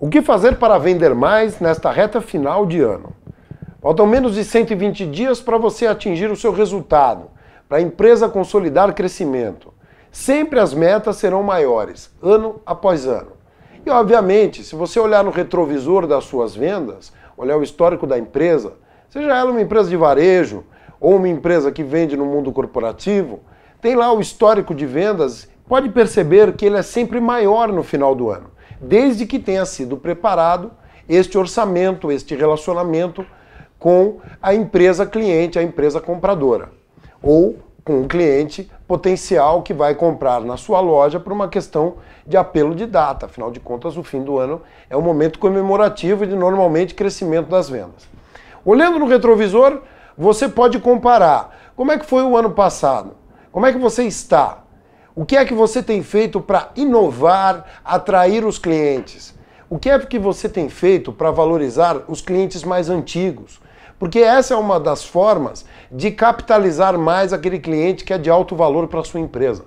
O que fazer para vender mais nesta reta final de ano? Faltam menos de 120 dias para você atingir o seu resultado, para a empresa consolidar crescimento. Sempre as metas serão maiores, ano após ano. E, obviamente, se você olhar no retrovisor das suas vendas, olhar o histórico da empresa, seja ela uma empresa de varejo ou uma empresa que vende no mundo corporativo, tem lá o histórico de vendas pode perceber que ele é sempre maior no final do ano, desde que tenha sido preparado este orçamento, este relacionamento com a empresa cliente, a empresa compradora, ou com o cliente potencial que vai comprar na sua loja por uma questão de apelo de data. Afinal de contas, o fim do ano é um momento comemorativo de normalmente crescimento das vendas. Olhando no retrovisor, você pode comparar como é que foi o ano passado, como é que você está, o que é que você tem feito para inovar, atrair os clientes? O que é que você tem feito para valorizar os clientes mais antigos? Porque essa é uma das formas de capitalizar mais aquele cliente que é de alto valor para sua empresa.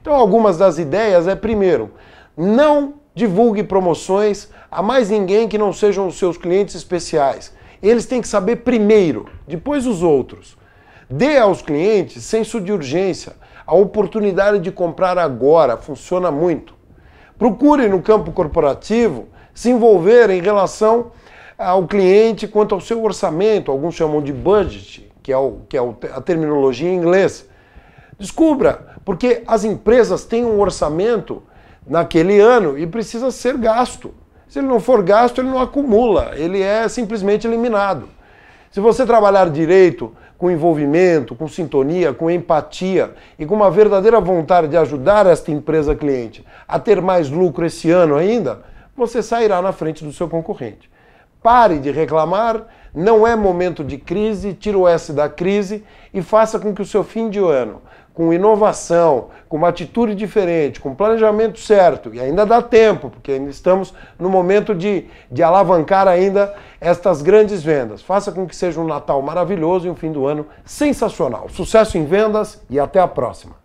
Então, algumas das ideias é primeiro, não divulgue promoções a mais ninguém que não sejam os seus clientes especiais. Eles têm que saber primeiro, depois os outros. Dê aos clientes senso de urgência. A oportunidade de comprar agora funciona muito. Procure no campo corporativo se envolver em relação ao cliente quanto ao seu orçamento, alguns chamam de budget, que é, o, que é a terminologia em inglês. Descubra, porque as empresas têm um orçamento naquele ano e precisa ser gasto. Se ele não for gasto, ele não acumula, ele é simplesmente eliminado. Se você trabalhar direito, com envolvimento, com sintonia, com empatia e com uma verdadeira vontade de ajudar esta empresa cliente a ter mais lucro esse ano ainda, você sairá na frente do seu concorrente. Pare de reclamar, não é momento de crise, tira o S da crise e faça com que o seu fim de ano com inovação, com uma atitude diferente, com planejamento certo, e ainda dá tempo, porque ainda estamos no momento de, de alavancar ainda estas grandes vendas. Faça com que seja um Natal maravilhoso e um fim do ano sensacional. Sucesso em vendas e até a próxima!